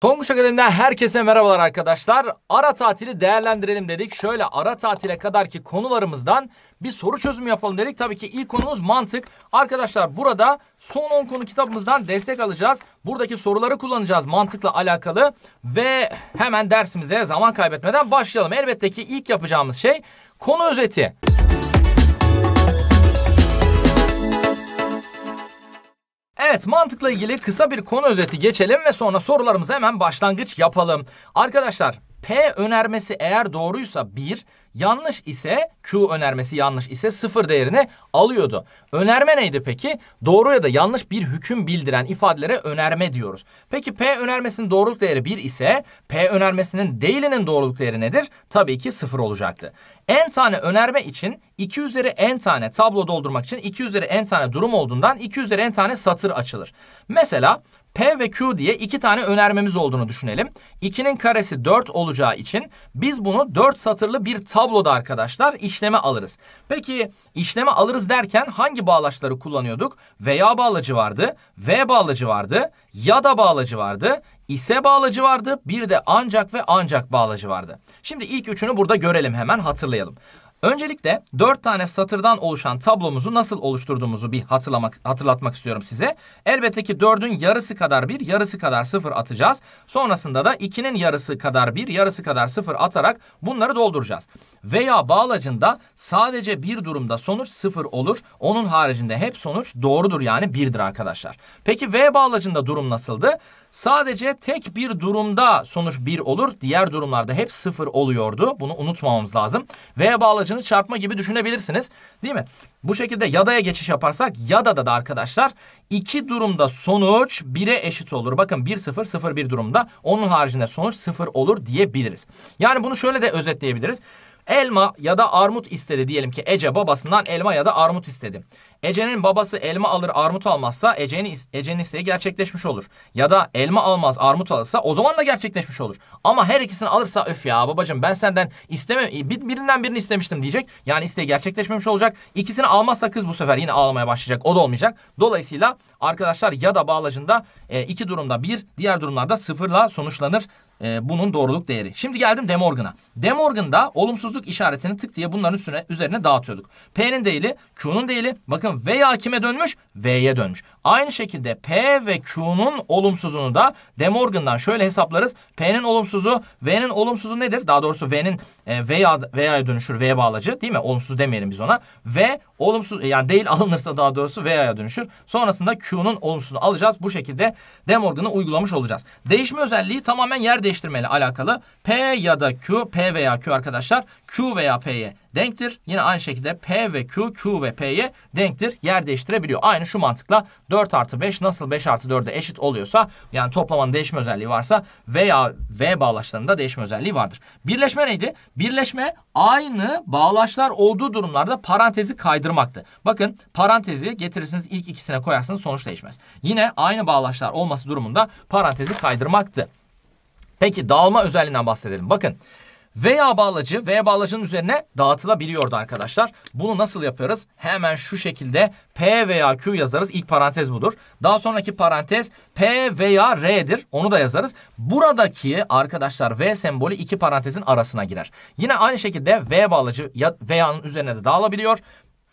Tonguç Akademi'den herkese merhabalar arkadaşlar. Ara tatili değerlendirelim dedik. Şöyle ara tatile kadarki konularımızdan bir soru çözümü yapalım dedik. Tabii ki ilk konumuz mantık. Arkadaşlar burada son 10 konu kitabımızdan destek alacağız. Buradaki soruları kullanacağız mantıkla alakalı. Ve hemen dersimize zaman kaybetmeden başlayalım. Elbette ki ilk yapacağımız şey konu özeti. Evet mantıkla ilgili kısa bir konu özeti geçelim ve sonra sorularımıza hemen başlangıç yapalım. Arkadaşlar P önermesi eğer doğruysa 1, Yanlış ise Q önermesi yanlış ise sıfır değerini alıyordu. Önerme neydi peki? Doğru ya da yanlış bir hüküm bildiren ifadelere önerme diyoruz. Peki P önermesinin doğruluk değeri 1 ise P önermesinin değilinin doğruluk değeri nedir? Tabii ki sıfır olacaktı. N tane önerme için 2 üzeri N tane tablo doldurmak için 2 üzeri N tane durum olduğundan 2 üzeri N tane satır açılır. Mesela P ve Q diye iki tane önermemiz olduğunu düşünelim. 2'nin karesi 4 olacağı için biz bunu 4 satırlı bir tablo tabloda arkadaşlar işleme alırız. Peki işleme alırız derken hangi bağlaçları kullanıyorduk? Veya bağlacı vardı, V bağlacı vardı, ya da bağlacı vardı, ise bağlacı vardı, bir de ancak ve ancak bağlacı vardı. Şimdi ilk üçünü burada görelim hemen hatırlayalım. Öncelikle 4 tane satırdan oluşan tablomuzu nasıl oluşturduğumuzu bir hatırlamak, hatırlatmak istiyorum size. Elbette ki 4'ün yarısı kadar 1, yarısı kadar 0 atacağız. Sonrasında da 2'nin yarısı kadar 1, yarısı kadar 0 atarak bunları dolduracağız veya bağlacında sadece bir durumda sonuç sıfır olur. Onun haricinde hep sonuç doğrudur yani birdir arkadaşlar. Peki V bağlacında durum nasıldı? Sadece tek bir durumda sonuç 1 olur. Diğer durumlarda hep 0 oluyordu. Bunu unutmamamız lazım. V bağlacını çarpma gibi düşünebilirsiniz. Değil mi? Bu şekilde yadaya geçiş yaparsak yadada da arkadaşlar iki durumda sonuç 1'e eşit olur. Bakın 1 0 0 1 durumda onun haricinde sonuç 0 olur diyebiliriz. Yani bunu şöyle de özetleyebiliriz. Elma ya da armut istedi diyelim ki Ece babasından elma ya da armut istedi. Ece'nin babası elma alır armut almazsa Ece'nin Ece'nin isteği gerçekleşmiş olur. Ya da elma almaz armut alırsa o zaman da gerçekleşmiş olur. Ama her ikisini alırsa öf ya babacığım ben senden istemem bir, birinden birini istemiştim diyecek. Yani isteği gerçekleşmemiş olacak. İkisini almazsa kız bu sefer yine ağlamaya başlayacak. O da olmayacak. Dolayısıyla arkadaşlar ya da bağlacında e, iki durumda bir diğer durumlarda sıfırla sonuçlanır e, bunun doğruluk değeri. Şimdi geldim Demorgana. Demorganda olumsuzluk işaretini tık diye bunların üstüne, üzerine dağıtıyorduk. P'nin değili, Q'nun değili bakın V'ya kime dönmüş? V'ye dönmüş. Aynı şekilde P ve Q'nun olumsuzunu da De şöyle hesaplarız. P'nin olumsuzu, V'nin olumsuzu nedir? Daha doğrusu V'nin e, V'ya dönüşür, V'ye bağlacı değil mi? Olumsuz demeyelim biz ona. V olumsuz e, yani değil alınırsa daha doğrusu V'ya dönüşür. Sonrasında Q'nun olumsuzunu alacağız. Bu şekilde De uygulamış olacağız. Değişme özelliği tamamen yer değiştirme alakalı P ya da Q, P veya Q arkadaşlar Q veya P'ye denktir. Yine aynı şekilde P ve Q, Q ve P'ye denktir. Yer değiştirebiliyor. Aynı şu mantıkla 4 artı 5 nasıl 5 artı 4'e eşit oluyorsa yani toplamanın değişme özelliği varsa veya V bağlaçlarında değişme özelliği vardır. Birleşme neydi? Birleşme aynı bağlaçlar olduğu durumlarda parantezi kaydırmaktı. Bakın parantezi getirirsiniz ilk ikisine koyarsınız sonuç değişmez. Yine aynı bağlaçlar olması durumunda parantezi kaydırmaktı. Peki dağılma özelliğinden bahsedelim. Bakın V bağlacı V bağlacının üzerine dağıtılabiliyordu arkadaşlar. Bunu nasıl yapıyoruz? Hemen şu şekilde P veya Q yazarız. İlk parantez budur. Daha sonraki parantez P veya R'dir. Onu da yazarız. Buradaki arkadaşlar V sembolü iki parantezin arasına girer. Yine aynı şekilde V bağlacı veya'nın üzerine de dağılabiliyor.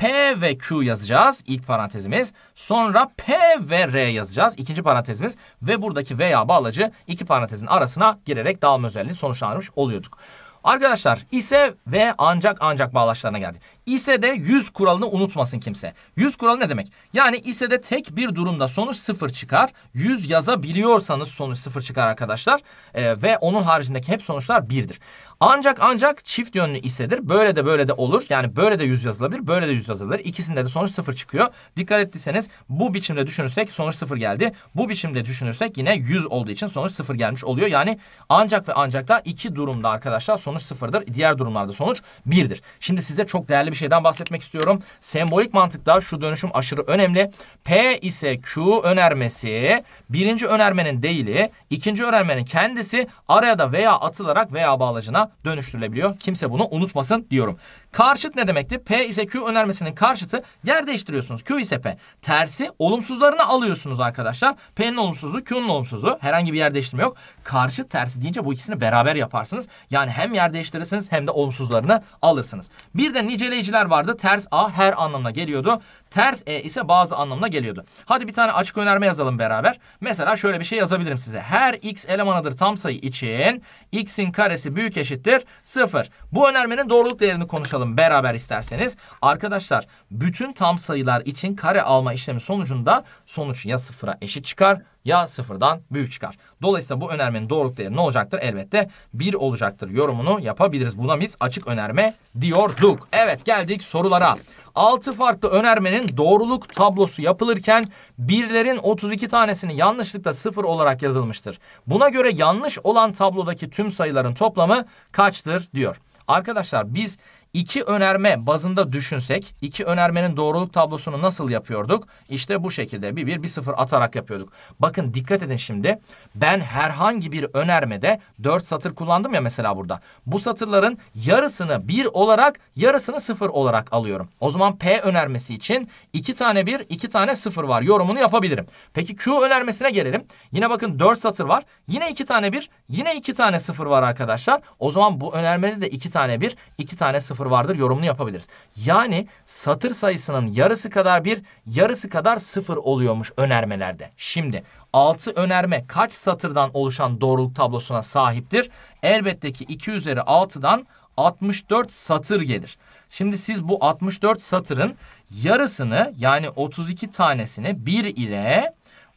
P ve Q yazacağız. ilk parantezimiz. Sonra P ve R yazacağız. ikinci parantezimiz. Ve buradaki veya bağlacı iki parantezin arasına girerek dağılma özelliğini sonuçlandırmış oluyorduk. Arkadaşlar ise ve ancak ancak bağlaçlarına geldi. İse de 100 kuralını unutmasın kimse. 100 kuralı ne demek? Yani ise de tek bir durumda sonuç 0 çıkar. 100 yazabiliyorsanız sonuç 0 çıkar arkadaşlar. Ee, ve onun haricindeki hep sonuçlar 1'dir. Ancak ancak çift yönlü isedir. Böyle de böyle de olur. Yani böyle de yüz yazılabilir, böyle de yüz yazılabilir. İkisinde de sonuç sıfır çıkıyor. Dikkat ettiyseniz bu biçimde düşünürsek sonuç sıfır geldi. Bu biçimde düşünürsek yine yüz olduğu için sonuç sıfır gelmiş oluyor. Yani ancak ve ancak da iki durumda arkadaşlar sonuç sıfırdır. Diğer durumlarda sonuç birdir. Şimdi size çok değerli bir şeyden bahsetmek istiyorum. Sembolik mantıkta şu dönüşüm aşırı önemli. P ise Q önermesi birinci önermenin değili, ikinci önermenin kendisi araya da veya atılarak veya bağlacına dönüştürülebiliyor. Kimse bunu unutmasın diyorum. Karşıt ne demekti? P ise Q önermesinin karşıtı. Yer değiştiriyorsunuz. Q ise P. Tersi olumsuzlarını alıyorsunuz arkadaşlar. P'nin olumsuzu, Q'nun olumsuzu. Herhangi bir yer değiştirme yok. Karşıt tersi deyince bu ikisini beraber yaparsınız. Yani hem yer değiştirirsiniz hem de olumsuzlarını alırsınız. Bir de niceleyiciler vardı. Ters A her anlamına geliyordu. Ters E ise bazı anlamına geliyordu. Hadi bir tane açık önerme yazalım beraber. Mesela şöyle bir şey yazabilirim size. Her x elemanıdır tam sayı için x'in karesi büyük eşittir 0. Bu önermenin doğruluk değerini konuşalım bakalım beraber isterseniz. Arkadaşlar bütün tam sayılar için kare alma işlemi sonucunda sonuç ya sıfıra eşit çıkar ya sıfırdan büyük çıkar. Dolayısıyla bu önermenin doğruluk değeri ne olacaktır? Elbette 1 olacaktır yorumunu yapabiliriz. Buna biz açık önerme diyorduk. Evet geldik sorulara. 6 farklı önermenin doğruluk tablosu yapılırken birlerin 32 tanesini yanlışlıkla 0 olarak yazılmıştır. Buna göre yanlış olan tablodaki tüm sayıların toplamı kaçtır diyor. Arkadaşlar biz İki önerme bazında düşünsek, iki önermenin doğruluk tablosunu nasıl yapıyorduk? İşte bu şekilde bir bir bir sıfır atarak yapıyorduk. Bakın dikkat edin şimdi. Ben herhangi bir önermede dört satır kullandım ya mesela burada. Bu satırların yarısını bir olarak, yarısını sıfır olarak alıyorum. O zaman P önermesi için iki tane bir, iki tane sıfır var. Yorumunu yapabilirim. Peki Q önermesine gelelim. Yine bakın dört satır var. Yine iki tane bir, yine iki tane sıfır var arkadaşlar. O zaman bu önermede de iki tane bir, iki tane sıfır sıfır vardır yorumunu yapabiliriz. Yani satır sayısının yarısı kadar bir, yarısı kadar sıfır oluyormuş önermelerde. Şimdi 6 önerme kaç satırdan oluşan doğruluk tablosuna sahiptir? Elbette ki 2 üzeri 6'dan 64 satır gelir. Şimdi siz bu 64 satırın yarısını yani 32 tanesini 1 ile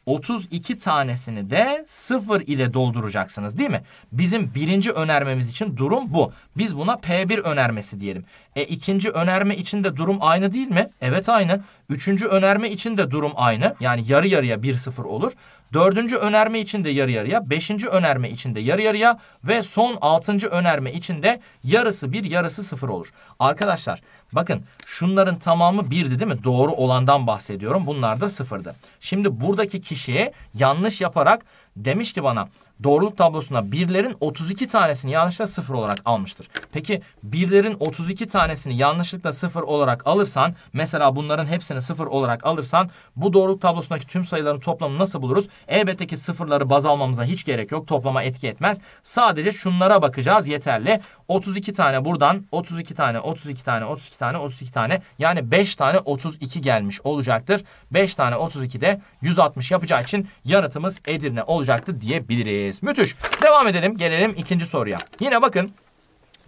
32 tanesini de 0 ile dolduracaksınız değil mi? Bizim birinci önermemiz için durum bu. Biz buna P1 önermesi diyelim. E ikinci önerme için de durum aynı değil mi? Evet aynı. Üçüncü önerme için de durum aynı. Yani yarı yarıya 1-0 olur. Dördüncü önerme için de yarı yarıya. Beşinci önerme için de yarı yarıya. Ve son altıncı önerme için de yarısı 1 yarısı 0 olur. Arkadaşlar bakın şunların tamamı 1'di değil mi? Doğru olandan bahsediyorum. Bunlar da 0'dı. Şimdi buradaki kişiye yanlış yaparak Demiş ki bana doğruluk tablosuna birlerin 32 tanesini yanlışlıkla sıfır olarak almıştır. Peki birlerin 32 tanesini yanlışlıkla sıfır olarak alırsan mesela bunların hepsini sıfır olarak alırsan bu doğruluk tablosundaki tüm sayıların toplamını nasıl buluruz? Elbette ki sıfırları baz almamıza hiç gerek yok. Toplama etki etmez. Sadece şunlara bakacağız yeterli. 32 tane buradan 32 tane 32 tane 32 tane 32 tane yani 5 tane 32 gelmiş olacaktır. 5 tane 32 de 160 yapacağı için yanıtımız Edirne olacak olacaktı diyebiliriz. Müthiş. Devam edelim. Gelelim ikinci soruya. Yine bakın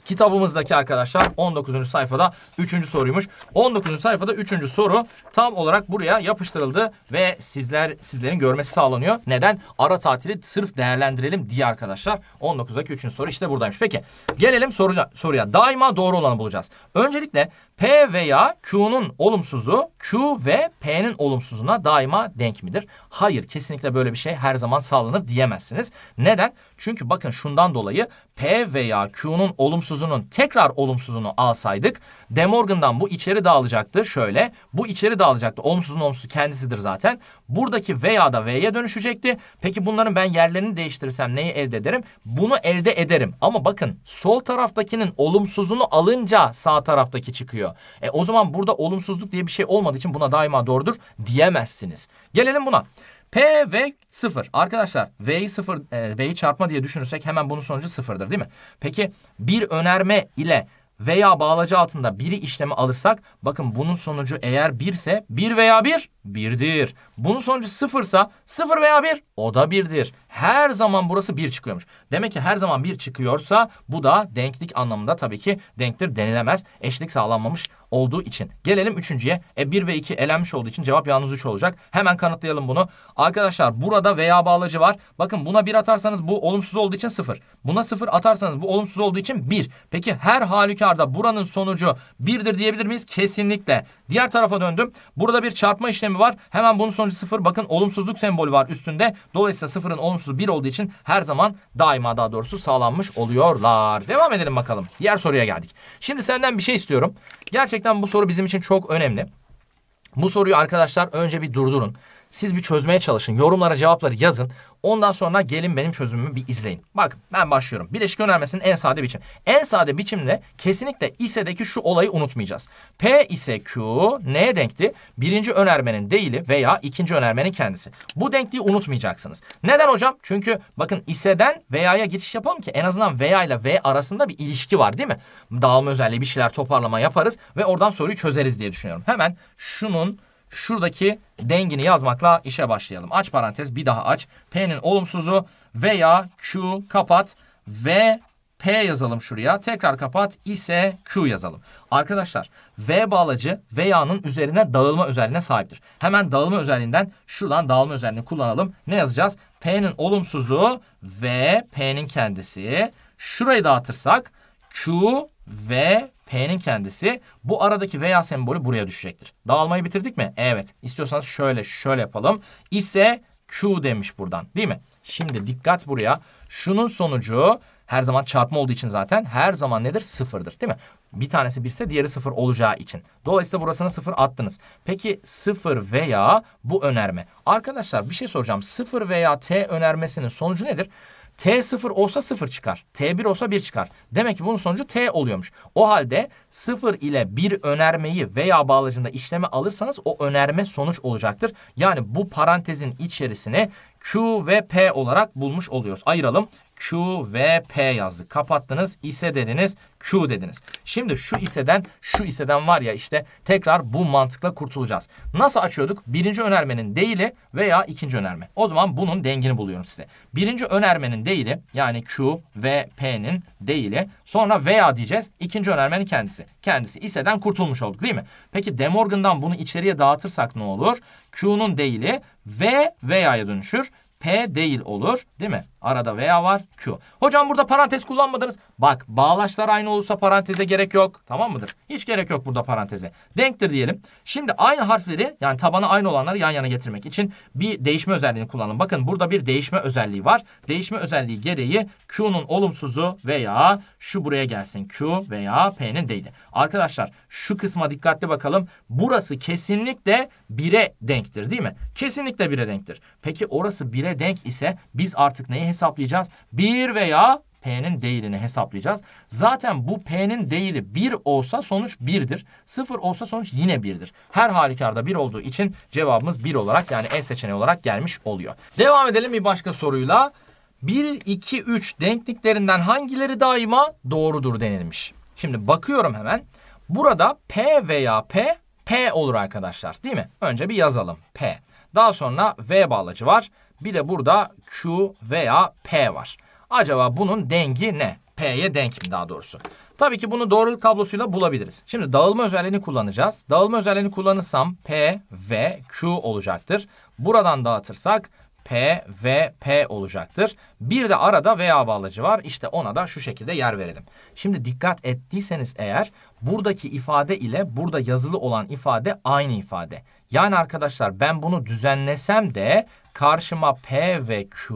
kitabımızdaki arkadaşlar 19. sayfada 3. soruymuş. 19. sayfada 3. soru tam olarak buraya yapıştırıldı ve sizler sizlerin görmesi sağlanıyor. Neden? Ara tatili sırf değerlendirelim diye arkadaşlar. 19'daki 3. soru işte buradaymış. Peki gelelim soruya. soruya. Daima doğru olanı bulacağız. Öncelikle P veya Q'nun olumsuzu Q ve P'nin olumsuzuna daima denk midir? Hayır kesinlikle böyle bir şey her zaman sağlanır diyemezsiniz. Neden? Çünkü bakın şundan dolayı P veya Q'nun olumsuzunun tekrar olumsuzunu alsaydık De Morgan'dan bu içeri dağılacaktı. Şöyle bu içeri dağılacaktı. Olumsuzun olumsuzu kendisidir zaten. Buradaki veya da V'ye dönüşecekti. Peki bunların ben yerlerini değiştirirsem neyi elde ederim? Bunu elde ederim. Ama bakın sol taraftakinin olumsuzunu alınca sağ taraftaki çıkıyor gerekiyor. E, o zaman burada olumsuzluk diye bir şey olmadığı için buna daima doğrudur diyemezsiniz. Gelelim buna. P ve 0. Arkadaşlar v 0 e, V'yi çarpma diye düşünürsek hemen bunun sonucu 0'dır değil mi? Peki bir önerme ile veya bağlacı altında biri işlemi alırsak bakın bunun sonucu eğer 1 ise 1 veya 1 1'dir. Bunun sonucu 0 ise 0 veya 1 o da 1'dir her zaman burası bir çıkıyormuş. Demek ki her zaman bir çıkıyorsa bu da denklik anlamında tabii ki denktir denilemez. Eşlik sağlanmamış olduğu için. Gelelim üçüncüye. E 1 ve 2 elenmiş olduğu için cevap yalnız 3 olacak. Hemen kanıtlayalım bunu. Arkadaşlar burada veya bağlacı var. Bakın buna 1 atarsanız bu olumsuz olduğu için 0. Buna 0 atarsanız bu olumsuz olduğu için 1. Peki her halükarda buranın sonucu 1'dir diyebilir miyiz? Kesinlikle. Diğer tarafa döndüm. Burada bir çarpma işlemi var. Hemen bunun sonucu 0. Bakın olumsuzluk sembolü var üstünde. Dolayısıyla 0'ın olumsuz olumsuzu bir olduğu için her zaman daima daha doğrusu sağlanmış oluyorlar. Devam edelim bakalım. Diğer soruya geldik. Şimdi senden bir şey istiyorum. Gerçekten bu soru bizim için çok önemli. Bu soruyu arkadaşlar önce bir durdurun. Siz bir çözmeye çalışın. Yorumlara cevapları yazın. Ondan sonra gelin benim çözümümü bir izleyin. Bak, ben başlıyorum. Bileşik önermesinin en sade biçim. En sade biçimle kesinlikle ise'deki şu olayı unutmayacağız. P ise Q neye denkti? Birinci önermenin değili veya ikinci önermenin kendisi. Bu denkliği unutmayacaksınız. Neden hocam? Çünkü bakın ise'den veya'ya geçiş yapalım ki en azından veya ile V arasında bir ilişki var değil mi? Dağılma özelliği bir şeyler toparlama yaparız ve oradan soruyu çözeriz diye düşünüyorum. Hemen şunun şuradaki dengini yazmakla işe başlayalım. Aç parantez bir daha aç. P'nin olumsuzu veya Q kapat ve P yazalım şuraya. Tekrar kapat ise Q yazalım. Arkadaşlar V bağlacı veya'nın üzerine dağılma özelliğine sahiptir. Hemen dağılma özelliğinden şuradan dağılma özelliğini kullanalım. Ne yazacağız? P'nin olumsuzu ve P'nin kendisi. Şurayı dağıtırsak Q V P'nin kendisi bu aradaki veya sembolü buraya düşecektir. Dağılmayı bitirdik mi? Evet. İstiyorsanız şöyle şöyle yapalım. İse Q demiş buradan değil mi? Şimdi dikkat buraya. Şunun sonucu her zaman çarpma olduğu için zaten her zaman nedir? Sıfırdır değil mi? Bir tanesi birse diğeri sıfır olacağı için. Dolayısıyla burasına sıfır attınız. Peki sıfır veya bu önerme. Arkadaşlar bir şey soracağım. Sıfır veya T önermesinin sonucu nedir? T0 olsa 0 çıkar. T1 olsa 1 çıkar. Demek ki bunun sonucu T oluyormuş. O halde 0 ile 1 önermeyi veya bağlacında işleme alırsanız o önerme sonuç olacaktır. Yani bu parantezin içerisine Q ve P olarak bulmuş oluyoruz. Ayıralım. Q ve P yazdık. Kapattınız. İse dediniz. Q dediniz. Şimdi şu iseden şu iseden var ya işte tekrar bu mantıkla kurtulacağız. Nasıl açıyorduk? Birinci önermenin değili veya ikinci önerme. O zaman bunun dengini buluyorum size. Birinci önermenin değili yani Q ve P'nin değili. Sonra veya diyeceğiz. İkinci önermenin kendisi. Kendisi iseden kurtulmuş olduk değil mi? Peki Demorgandan bunu içeriye dağıtırsak ne olur? Q'nun değili V veya'ya dönüşür. P değil olur değil mi? Arada veya var Q. Hocam burada parantez kullanmadınız. Bak bağlaçlar aynı olursa paranteze gerek yok. Tamam mıdır? Hiç gerek yok burada paranteze. Denktir diyelim. Şimdi aynı harfleri yani tabana aynı olanları yan yana getirmek için bir değişme özelliğini kullanalım. Bakın burada bir değişme özelliği var. Değişme özelliği gereği Q'nun olumsuzu veya şu buraya gelsin Q veya P'nin değili. Arkadaşlar şu kısma dikkatli bakalım. Burası kesinlikle 1'e denktir değil mi? Kesinlikle 1'e denktir. Peki orası 1'e değerine denk ise biz artık neyi hesaplayacağız? 1 veya P'nin değilini hesaplayacağız. Zaten bu P'nin değili 1 olsa sonuç 1'dir. 0 olsa sonuç yine 1'dir. Her halükarda 1 olduğu için cevabımız 1 olarak yani E seçeneği olarak gelmiş oluyor. Devam edelim bir başka soruyla. 1, 2, 3 denkliklerinden hangileri daima doğrudur denilmiş. Şimdi bakıyorum hemen. Burada P veya P, P olur arkadaşlar değil mi? Önce bir yazalım P. Daha sonra V bağlacı var. Bir de burada Q veya P var. Acaba bunun dengi ne? P'ye denk mi daha doğrusu? Tabii ki bunu doğruluk tablosuyla bulabiliriz. Şimdi dağılma özelliğini kullanacağız. Dağılma özelliğini kullanırsam P ve Q olacaktır. Buradan dağıtırsak P ve P olacaktır. Bir de arada veya bağlacı var. İşte ona da şu şekilde yer verelim. Şimdi dikkat ettiyseniz eğer buradaki ifade ile burada yazılı olan ifade aynı ifade. Yani arkadaşlar ben bunu düzenlesem de karşıma P ve Q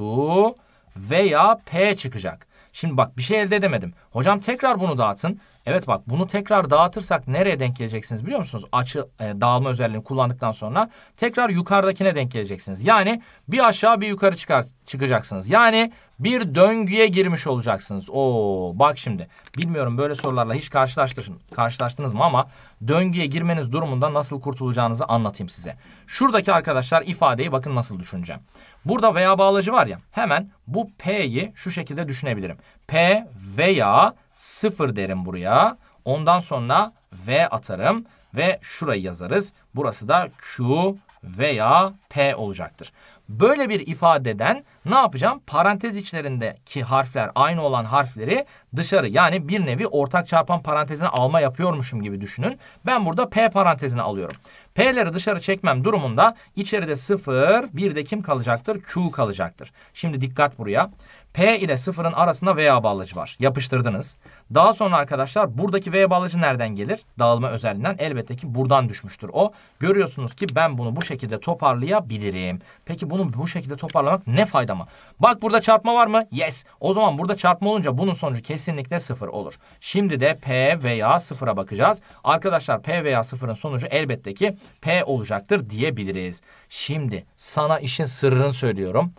veya P çıkacak. Şimdi bak bir şey elde edemedim. Hocam tekrar bunu dağıtın. Evet bak bunu tekrar dağıtırsak nereye denk geleceksiniz biliyor musunuz? Açı e, dağılma özelliğini kullandıktan sonra tekrar yukarıdakine denk geleceksiniz. Yani bir aşağı bir yukarı çıkar, çıkacaksınız. Yani bir döngüye girmiş olacaksınız. Oo bak şimdi bilmiyorum böyle sorularla hiç karşılaştın, karşılaştınız mı ama döngüye girmeniz durumunda nasıl kurtulacağınızı anlatayım size. Şuradaki arkadaşlar ifadeyi bakın nasıl düşüneceğim. Burada veya bağlacı var ya hemen bu P'yi şu şekilde düşünebilirim. P veya 0 derim buraya. Ondan sonra V atarım ve şurayı yazarız. Burası da Q veya P olacaktır. Böyle bir ifadeden ne yapacağım? Parantez içlerindeki harfler aynı olan harfleri dışarı yani bir nevi ortak çarpan parantezine alma yapıyormuşum gibi düşünün. Ben burada P parantezine alıyorum. P'leri dışarı çekmem durumunda içeride 0, 1 de kim kalacaktır? Q kalacaktır. Şimdi dikkat buraya. P ile 0'ın arasında veya bağlacı var. Yapıştırdınız. Daha sonra arkadaşlar buradaki veya bağlacı nereden gelir? Dağılma özelliğinden elbette ki buradan düşmüştür o. Görüyorsunuz ki ben bunu bu şekilde toparlayabilirim. Peki bunu bu şekilde toparlamak ne fayda mı? Bak burada çarpma var mı? Yes. O zaman burada çarpma olunca bunun sonucu kesinlikle 0 olur. Şimdi de P veya 0'a bakacağız. Arkadaşlar P veya 0'ın sonucu elbette ki P olacaktır diyebiliriz. Şimdi sana işin sırrını söylüyorum.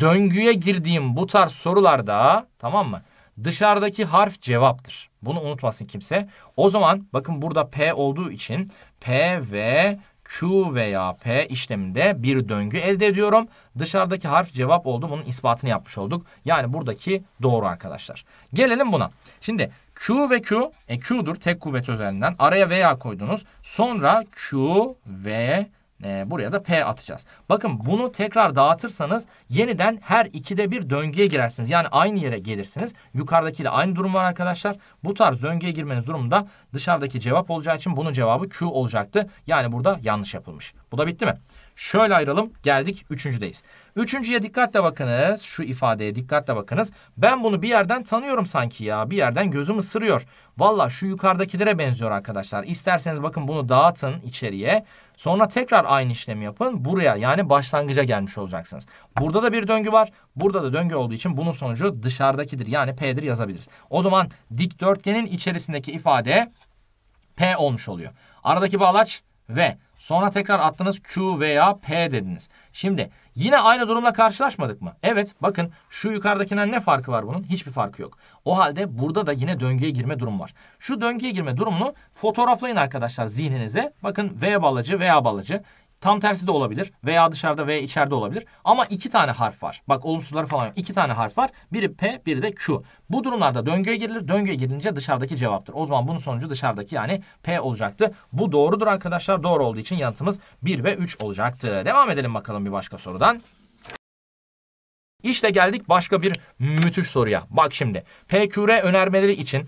Döngüye girdiğim bu tarz sorularda tamam mı? Dışarıdaki harf cevaptır. Bunu unutmasın kimse. O zaman bakın burada P olduğu için P ve Q veya P işleminde bir döngü elde ediyorum. Dışarıdaki harf cevap oldu. Bunun ispatını yapmış olduk. Yani buradaki doğru arkadaşlar. Gelelim buna. Şimdi Q ve Q, e Q'dur tek kuvvet özelliğinden. Araya veya koydunuz. Sonra Q ve ee, buraya da P atacağız. Bakın bunu tekrar dağıtırsanız yeniden her ikide bir döngüye girersiniz. Yani aynı yere gelirsiniz. Yukarıdakiyle aynı durum var arkadaşlar. Bu tarz döngüye girmeniz durumunda dışarıdaki cevap olacağı için bunun cevabı Q olacaktı. Yani burada yanlış yapılmış. Bu da bitti mi? Şöyle ayıralım geldik üçüncüdeyiz. Üçüncüye dikkatle bakınız. Şu ifadeye dikkatle bakınız. Ben bunu bir yerden tanıyorum sanki ya. Bir yerden gözüm ısırıyor. Valla şu yukarıdakilere benziyor arkadaşlar. İsterseniz bakın bunu dağıtın içeriye. Sonra tekrar aynı işlemi yapın. Buraya yani başlangıca gelmiş olacaksınız. Burada da bir döngü var. Burada da döngü olduğu için bunun sonucu dışarıdakidir. Yani P'dir yazabiliriz. O zaman dikdörtgenin içerisindeki ifade P olmuş oluyor. Aradaki bağlaç ve sonra tekrar attınız Q veya P dediniz. Şimdi yine aynı durumla karşılaşmadık mı? Evet bakın şu yukarıdakinden ne farkı var bunun? Hiçbir farkı yok. O halde burada da yine döngüye girme durum var. Şu döngüye girme durumunu fotoğraflayın arkadaşlar zihninize. Bakın V balacı veya balacı Tam tersi de olabilir. Veya dışarıda veya içeride olabilir. Ama iki tane harf var. Bak olumsuzları falan yok. İki tane harf var. Biri P, biri de Q. Bu durumlarda döngüye girilir. Döngüye girince dışarıdaki cevaptır. O zaman bunun sonucu dışarıdaki yani P olacaktı. Bu doğrudur arkadaşlar. Doğru olduğu için yanıtımız 1 ve 3 olacaktı. Devam edelim bakalım bir başka sorudan. İşte geldik başka bir müthiş soruya. Bak şimdi. PQR önermeleri için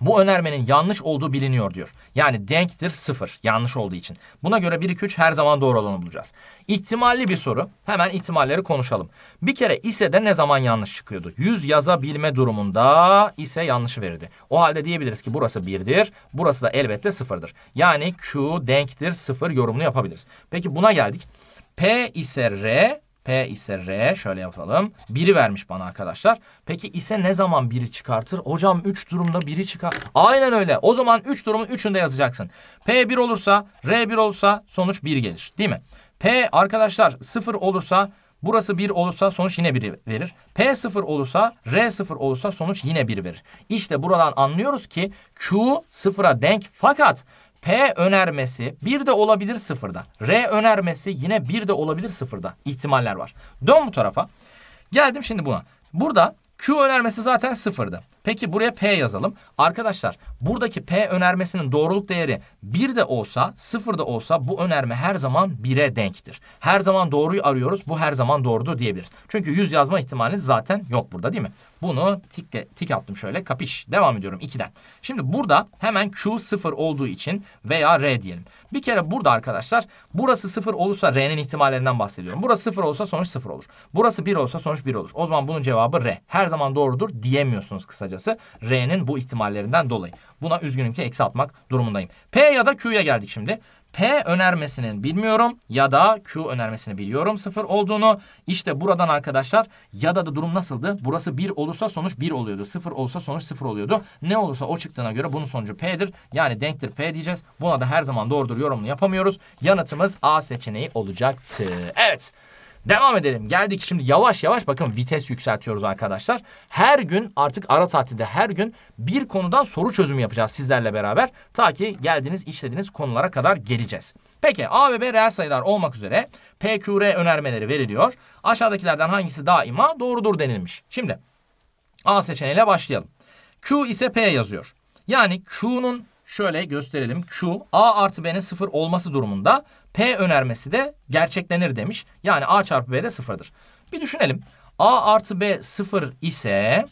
bu önermenin yanlış olduğu biliniyor diyor. Yani denktir sıfır yanlış olduğu için. Buna göre 1, 2, 3 her zaman doğru olanı bulacağız. İhtimalli bir soru. Hemen ihtimalleri konuşalım. Bir kere ise de ne zaman yanlış çıkıyordu? 100 yazabilme durumunda ise yanlış verirdi. O halde diyebiliriz ki burası 1'dir. Burası da elbette sıfırdır. Yani Q denktir sıfır yorumunu yapabiliriz. Peki buna geldik. P ise R P ise R şöyle yapalım. 1'i vermiş bana arkadaşlar. Peki ise ne zaman 1'i çıkartır? Hocam 3 durumda 1'i çıkar. Aynen öyle. O zaman 3 üç durumun 3'ünü de yazacaksın. P 1 olursa R 1 olursa sonuç 1 gelir. Değil mi? P arkadaşlar 0 olursa Burası 1 olursa sonuç yine 1 verir. P 0 olursa R 0 olursa sonuç yine 1 verir. İşte buradan anlıyoruz ki Q 0'a denk fakat P önermesi bir de olabilir sıfırda. R önermesi yine bir de olabilir sıfırda. İhtimaller var. Dön bu tarafa. Geldim şimdi buna. Burada Q önermesi zaten sıfırdı. Peki buraya P yazalım. Arkadaşlar buradaki P önermesinin doğruluk değeri bir de olsa sıfır da olsa bu önerme her zaman 1'e denktir. Her zaman doğruyu arıyoruz. Bu her zaman doğrudur diyebiliriz. Çünkü 100 yazma ihtimaliniz zaten yok burada değil mi? Bunu tikle, tik attım şöyle kapış. Devam ediyorum 2'den. Şimdi burada hemen Q 0 olduğu için veya R diyelim. Bir kere burada arkadaşlar burası 0 olursa R'nin ihtimallerinden bahsediyorum. Burası 0 olursa sonuç 0 olur. Burası 1 olursa sonuç 1 olur. O zaman bunun cevabı R. Her zaman doğrudur diyemiyorsunuz kısacası. R'nin bu ihtimallerinden dolayı. Buna üzgünüm ki eksi atmak durumundayım. P ya da Q'ya geldik şimdi. P önermesinin bilmiyorum ya da Q önermesini biliyorum sıfır olduğunu. İşte buradan arkadaşlar ya da da durum nasıldı? Burası 1 olursa sonuç 1 oluyordu. 0 olsa sonuç 0 oluyordu. Ne olursa o çıktığına göre bunun sonucu P'dir. Yani denktir P diyeceğiz. Buna da her zaman doğrudur yorumunu yapamıyoruz. Yanıtımız A seçeneği olacaktı. Evet. Devam edelim. Geldik şimdi yavaş yavaş bakın vites yükseltiyoruz arkadaşlar. Her gün artık ara tatilde her gün bir konudan soru çözümü yapacağız sizlerle beraber. Ta ki geldiğiniz işlediğiniz konulara kadar geleceğiz. Peki A ve B reel sayılar olmak üzere PQR önermeleri veriliyor. Aşağıdakilerden hangisi daima doğrudur denilmiş. Şimdi A seçeneğiyle başlayalım. Q ise P yazıyor. Yani Q'nun şöyle gösterelim. Q A artı B'nin sıfır olması durumunda P önermesi de gerçeklenir demiş. Yani A çarpı B de sıfırdır. Bir düşünelim. A artı B sıfır ise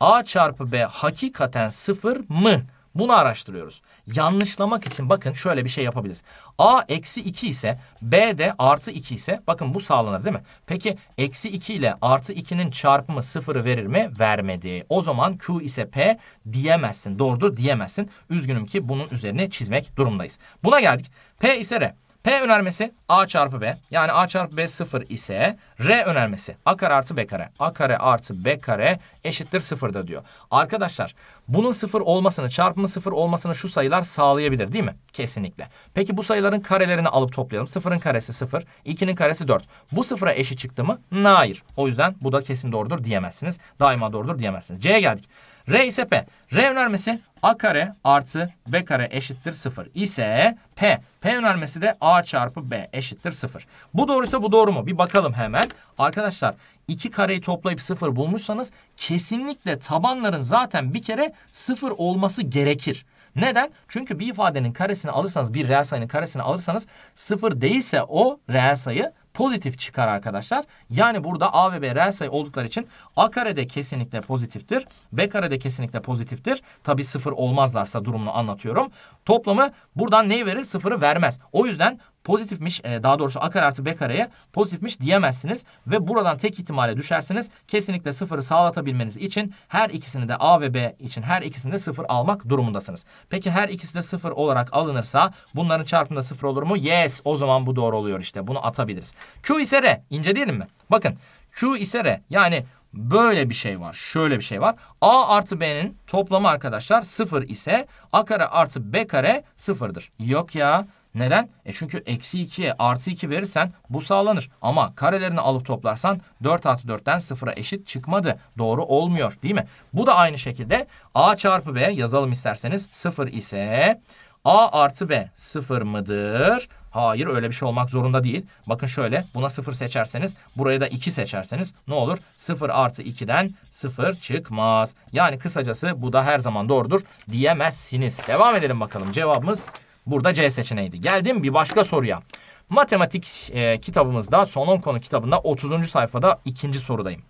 A çarpı B hakikaten sıfır mı? Bunu araştırıyoruz. Yanlışlamak için bakın şöyle bir şey yapabiliriz. A eksi 2 ise B de artı 2 ise bakın bu sağlanır değil mi? Peki eksi 2 ile artı 2'nin çarpımı sıfırı verir mi? Vermedi. O zaman Q ise P diyemezsin. Doğrudur diyemezsin. Üzgünüm ki bunun üzerine çizmek durumdayız. Buna geldik. P ise R. P önermesi A çarpı B. Yani A çarpı B sıfır ise R önermesi A kare artı B kare. A kare artı B kare eşittir da diyor. Arkadaşlar bunun sıfır olmasını çarpımı sıfır olmasını şu sayılar sağlayabilir değil mi? Kesinlikle. Peki bu sayıların karelerini alıp toplayalım. Sıfırın karesi sıfır. 2'nin karesi dört. Bu sıfıra eşit çıktı mı? Hayır. O yüzden bu da kesin doğrudur diyemezsiniz. Daima doğrudur diyemezsiniz. C'ye geldik. R ise P. R önermesi A kare artı B kare eşittir 0 ise P. P önermesi de A çarpı B eşittir 0. Bu doğruysa bu doğru mu? Bir bakalım hemen. Arkadaşlar iki kareyi toplayıp 0 bulmuşsanız kesinlikle tabanların zaten bir kere 0 olması gerekir. Neden? Çünkü bir ifadenin karesini alırsanız bir reel sayının karesini alırsanız 0 değilse o reel sayı pozitif çıkar arkadaşlar. Yani burada A ve B reel sayı oldukları için A kare de kesinlikle pozitiftir. B kare de kesinlikle pozitiftir. Tabi sıfır olmazlarsa durumunu anlatıyorum. Toplamı buradan neyi verir? Sıfırı vermez. O yüzden pozitifmiş e, daha doğrusu a kare artı b kareye pozitifmiş diyemezsiniz. Ve buradan tek ihtimale düşersiniz. Kesinlikle sıfırı sağlatabilmeniz için her ikisini de a ve b için her ikisini de sıfır almak durumundasınız. Peki her ikisi de sıfır olarak alınırsa bunların çarpımında sıfır olur mu? Yes o zaman bu doğru oluyor işte bunu atabiliriz. Q ise R inceleyelim mi? Bakın Q ise R yani böyle bir şey var. Şöyle bir şey var. A artı B'nin toplamı arkadaşlar sıfır ise A kare artı B kare sıfırdır. Yok ya neden? E çünkü eksi 2'ye artı 2 verirsen bu sağlanır. Ama karelerini alıp toplarsan 4 artı 4'ten 0'a eşit çıkmadı. Doğru olmuyor değil mi? Bu da aynı şekilde a çarpı b yazalım isterseniz 0 ise a artı b 0 mıdır? Hayır öyle bir şey olmak zorunda değil. Bakın şöyle buna 0 seçerseniz buraya da 2 seçerseniz ne olur? 0 artı 2'den 0 çıkmaz. Yani kısacası bu da her zaman doğrudur diyemezsiniz. Devam edelim bakalım cevabımız Burada C seçeneğiydi. Geldim bir başka soruya. Matematik e, kitabımızda son konu kitabında 30. sayfada ikinci sorudayım.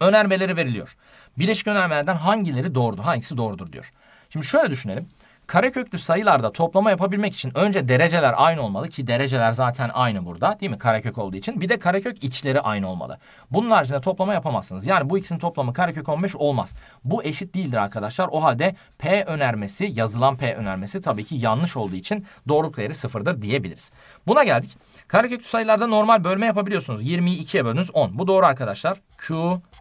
Önermeleri veriliyor. Bileşik önermelerden hangileri doğrudur, hangisi doğrudur diyor. Şimdi şöyle düşünelim. Kareköklü sayılarda toplama yapabilmek için önce dereceler aynı olmalı ki dereceler zaten aynı burada değil mi karekök olduğu için. Bir de karekök içleri aynı olmalı. Bunun haricinde toplama yapamazsınız. Yani bu ikisinin toplamı karekök 15 olmaz. Bu eşit değildir arkadaşlar. O halde P önermesi yazılan P önermesi tabii ki yanlış olduğu için doğruluk değeri sıfırdır diyebiliriz. Buna geldik. Karekök sayılarda normal bölme yapabiliyorsunuz. 20'yi 2'ye böldünüz 10. Bu doğru arkadaşlar. Q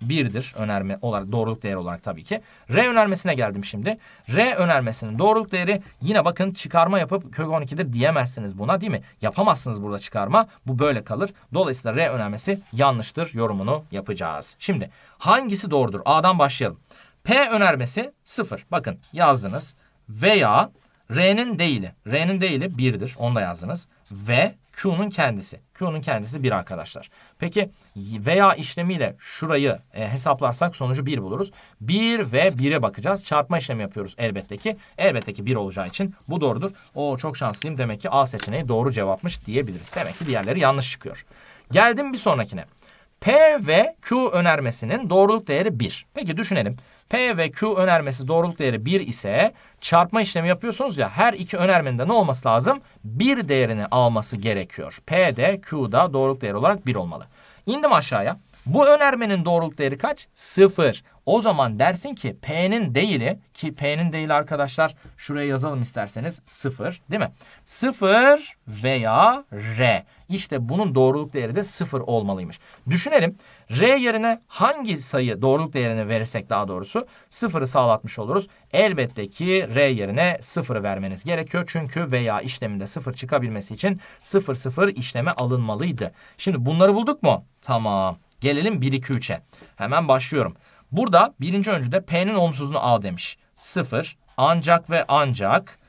1'dir önerme olarak doğruluk değeri olarak tabii ki. R önermesine geldim şimdi. R önermesinin doğruluk değeri yine bakın çıkarma yapıp kök 12'dir diyemezsiniz buna değil mi? Yapamazsınız burada çıkarma. Bu böyle kalır. Dolayısıyla R önermesi yanlıştır yorumunu yapacağız. Şimdi hangisi doğrudur? A'dan başlayalım. P önermesi 0. Bakın yazdınız. Veya R'nin değili. R'nin değili 1'dir. Onu da yazdınız. Ve Q'nun kendisi. Q'nun kendisi 1 arkadaşlar. Peki veya işlemiyle şurayı e, hesaplarsak sonucu 1 buluruz. 1 ve 1'e bakacağız. Çarpma işlemi yapıyoruz elbette ki. Elbette ki 1 olacağı için bu doğrudur. O çok şanslıyım. Demek ki A seçeneği doğru cevapmış diyebiliriz. Demek ki diğerleri yanlış çıkıyor. Geldim bir sonrakine. P ve Q önermesinin doğruluk değeri 1. Peki düşünelim. P ve Q önermesi doğruluk değeri 1 ise çarpma işlemi yapıyorsunuz ya her iki önermenin de ne olması lazım? 1 değerini alması gerekiyor. P de Q da doğruluk değeri olarak 1 olmalı. İndim aşağıya. Bu önermenin doğruluk değeri kaç? 0. O zaman dersin ki P'nin değili ki P'nin değili arkadaşlar şuraya yazalım isterseniz 0 değil mi? 0 veya R. İşte bunun doğruluk değeri de 0 olmalıymış. Düşünelim. R yerine hangi sayı doğruluk değerini verirsek daha doğrusu sıfırı sağlatmış oluruz. Elbette ki R yerine sıfırı vermeniz gerekiyor. Çünkü veya işleminde sıfır çıkabilmesi için sıfır sıfır işleme alınmalıydı. Şimdi bunları bulduk mu? Tamam. Gelelim 1, 2, 3'e. Hemen başlıyorum. Burada birinci öncüde P'nin olumsuzunu al demiş. sıfır ancak ve ancak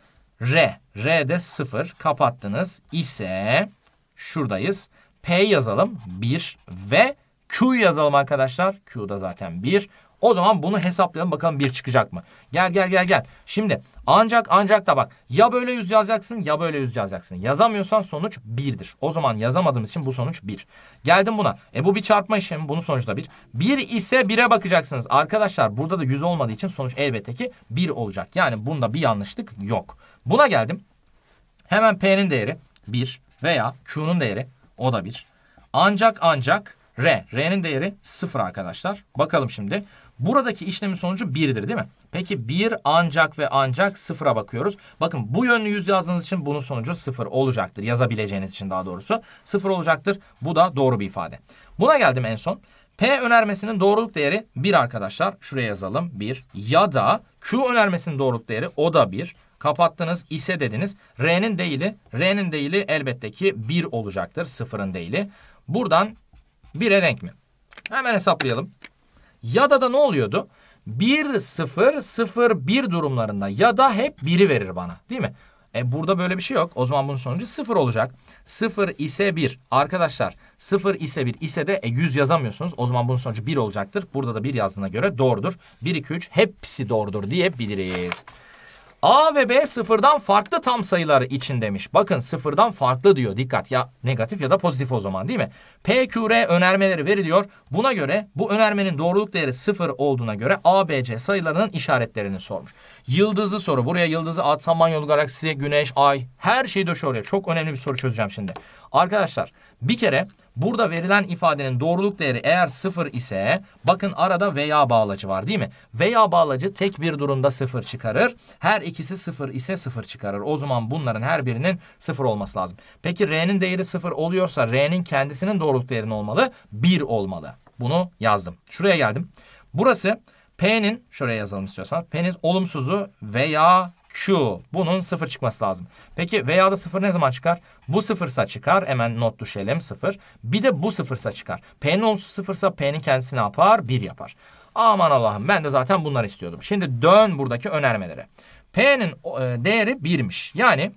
R. R'de sıfır kapattınız ise şuradayız. P yazalım 1 ve Q yazalım arkadaşlar. Q da zaten 1. O zaman bunu hesaplayalım bakalım 1 çıkacak mı? Gel gel gel gel. Şimdi ancak ancak da bak ya böyle yüz yazacaksın ya böyle yüz yazacaksın. Yazamıyorsan sonuç 1'dir. O zaman yazamadığımız için bu sonuç 1. Geldim buna. E bu bir çarpma işlemi bunun sonucu da 1. 1 ise 1'e bakacaksınız. Arkadaşlar burada da 100 olmadığı için sonuç elbette ki 1 olacak. Yani bunda bir yanlışlık yok. Buna geldim. Hemen P'nin değeri 1 veya Q'nun değeri o da 1. Ancak ancak R. R'nin değeri 0 arkadaşlar. Bakalım şimdi. Buradaki işlemin sonucu 1'dir değil mi? Peki 1 ancak ve ancak 0'a bakıyoruz. Bakın bu yönlü yüz yazdığınız için bunun sonucu 0 olacaktır. Yazabileceğiniz için daha doğrusu 0 olacaktır. Bu da doğru bir ifade. Buna geldim en son. P önermesinin doğruluk değeri 1 arkadaşlar. Şuraya yazalım 1. Ya da Q önermesinin doğruluk değeri o da 1. Kapattınız ise dediniz. R'nin değili, R'nin değili elbette ki 1 olacaktır. 0'ın değili. Buradan 1'e denk mi? Hemen hesaplayalım. Ya da da ne oluyordu? 1 0 0 1 durumlarında ya da hep 1'i verir bana değil mi? E burada böyle bir şey yok. O zaman bunun sonucu 0 olacak. 0 ise 1. Arkadaşlar 0 ise 1 ise de e, 100 yazamıyorsunuz. O zaman bunun sonucu 1 olacaktır. Burada da 1 yazdığına göre doğrudur. 1, 2, 3 hepsi doğrudur diyebiliriz. A ve B sıfırdan farklı tam sayılar için demiş. Bakın sıfırdan farklı diyor. Dikkat ya negatif ya da pozitif o zaman değil mi? P, Q, R önermeleri veriliyor. Buna göre bu önermenin doğruluk değeri sıfır olduğuna göre A, B, C sayılarının işaretlerini sormuş. Yıldızlı soru. Buraya yıldızı at, samanyolu galaksisi, güneş, ay her şeyi döşe oraya. Çok önemli bir soru çözeceğim şimdi. Arkadaşlar bir kere burada verilen ifadenin doğruluk değeri eğer sıfır ise bakın arada veya bağlacı var değil mi? Veya bağlacı tek bir durumda sıfır çıkarır. Her ikisi sıfır ise sıfır çıkarır. O zaman bunların her birinin sıfır olması lazım. Peki R'nin değeri sıfır oluyorsa R'nin kendisinin doğruluk değeri olmalı? Bir olmalı. Bunu yazdım. Şuraya geldim. Burası P'nin şuraya yazalım istiyorsan P'nin olumsuzu veya şu Bunun sıfır çıkması lazım. Peki veya da sıfır ne zaman çıkar? Bu sıfırsa çıkar. Hemen not düşelim sıfır. Bir de bu sıfırsa çıkar. P'nin olsun sıfırsa P'nin kendisi ne yapar? Bir yapar. Aman Allah'ım ben de zaten bunları istiyordum. Şimdi dön buradaki önermelere. P'nin e, değeri birmiş. Yani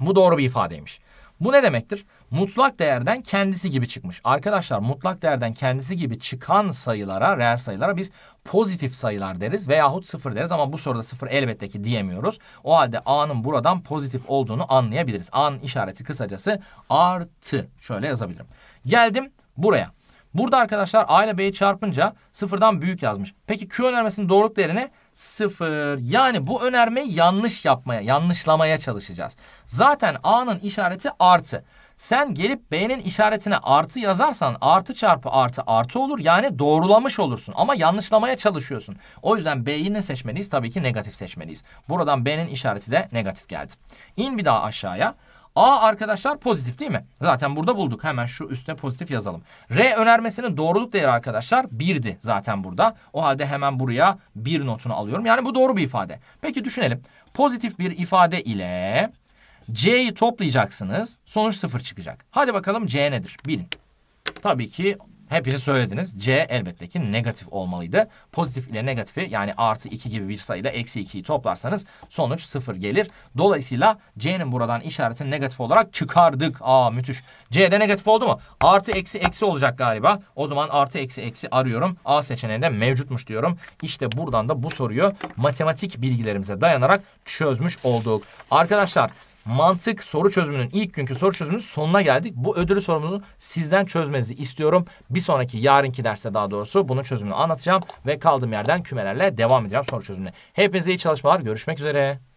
bu doğru bir ifadeymiş. Bu ne demektir? mutlak değerden kendisi gibi çıkmış. Arkadaşlar mutlak değerden kendisi gibi çıkan sayılara, reel sayılara biz pozitif sayılar deriz veyahut sıfır deriz ama bu soruda sıfır elbette ki diyemiyoruz. O halde A'nın buradan pozitif olduğunu anlayabiliriz. A'nın işareti kısacası artı. Şöyle yazabilirim. Geldim buraya. Burada arkadaşlar A ile B'yi çarpınca sıfırdan büyük yazmış. Peki Q önermesinin doğruluk değerine sıfır. Yani bu önermeyi yanlış yapmaya, yanlışlamaya çalışacağız. Zaten A'nın işareti artı. Sen gelip B'nin işaretine artı yazarsan artı çarpı artı artı olur. Yani doğrulamış olursun ama yanlışlamaya çalışıyorsun. O yüzden B'yi ne seçmeliyiz? Tabii ki negatif seçmeliyiz. Buradan B'nin işareti de negatif geldi. İn bir daha aşağıya. A arkadaşlar pozitif değil mi? Zaten burada bulduk. Hemen şu üstte pozitif yazalım. R önermesinin doğruluk değeri arkadaşlar 1'di zaten burada. O halde hemen buraya 1 notunu alıyorum. Yani bu doğru bir ifade. Peki düşünelim. Pozitif bir ifade ile C'yi toplayacaksınız. Sonuç sıfır çıkacak. Hadi bakalım C nedir? Bilin. Tabii ki hepiniz söylediniz. C elbette ki negatif olmalıydı. Pozitif ile negatifi yani artı 2 gibi bir sayıyla eksi 2'yi toplarsanız sonuç sıfır gelir. Dolayısıyla C'nin buradan işaretini negatif olarak çıkardık. Aa müthiş. C'de negatif oldu mu? Artı eksi eksi olacak galiba. O zaman artı eksi eksi arıyorum. A seçeneğinde mevcutmuş diyorum. İşte buradan da bu soruyu matematik bilgilerimize dayanarak çözmüş olduk. Arkadaşlar mantık soru çözümünün ilk günkü soru çözümünün sonuna geldik. Bu ödülü sorumuzu sizden çözmenizi istiyorum. Bir sonraki yarınki derste daha doğrusu bunun çözümünü anlatacağım ve kaldığım yerden kümelerle devam edeceğim soru çözümüne. Hepinize iyi çalışmalar. Görüşmek üzere.